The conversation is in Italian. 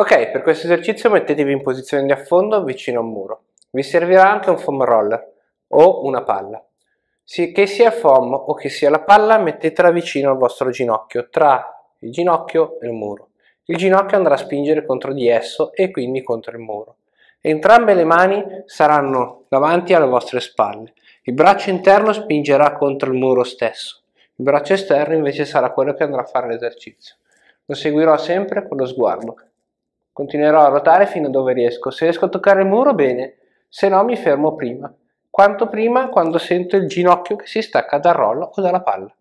Ok, per questo esercizio mettetevi in posizione di affondo vicino a un muro. Vi servirà anche un foam roller o una palla. Che sia foam o che sia la palla, mettetela vicino al vostro ginocchio, tra il ginocchio e il muro. Il ginocchio andrà a spingere contro di esso e quindi contro il muro. Entrambe le mani saranno davanti alle vostre spalle. Il braccio interno spingerà contro il muro stesso. Il braccio esterno invece sarà quello che andrà a fare l'esercizio. Lo seguirò sempre con lo sguardo. Continuerò a ruotare fino a dove riesco. Se riesco a toccare il muro, bene, se no mi fermo prima. Quanto prima quando sento il ginocchio che si stacca dal rollo o dalla palla.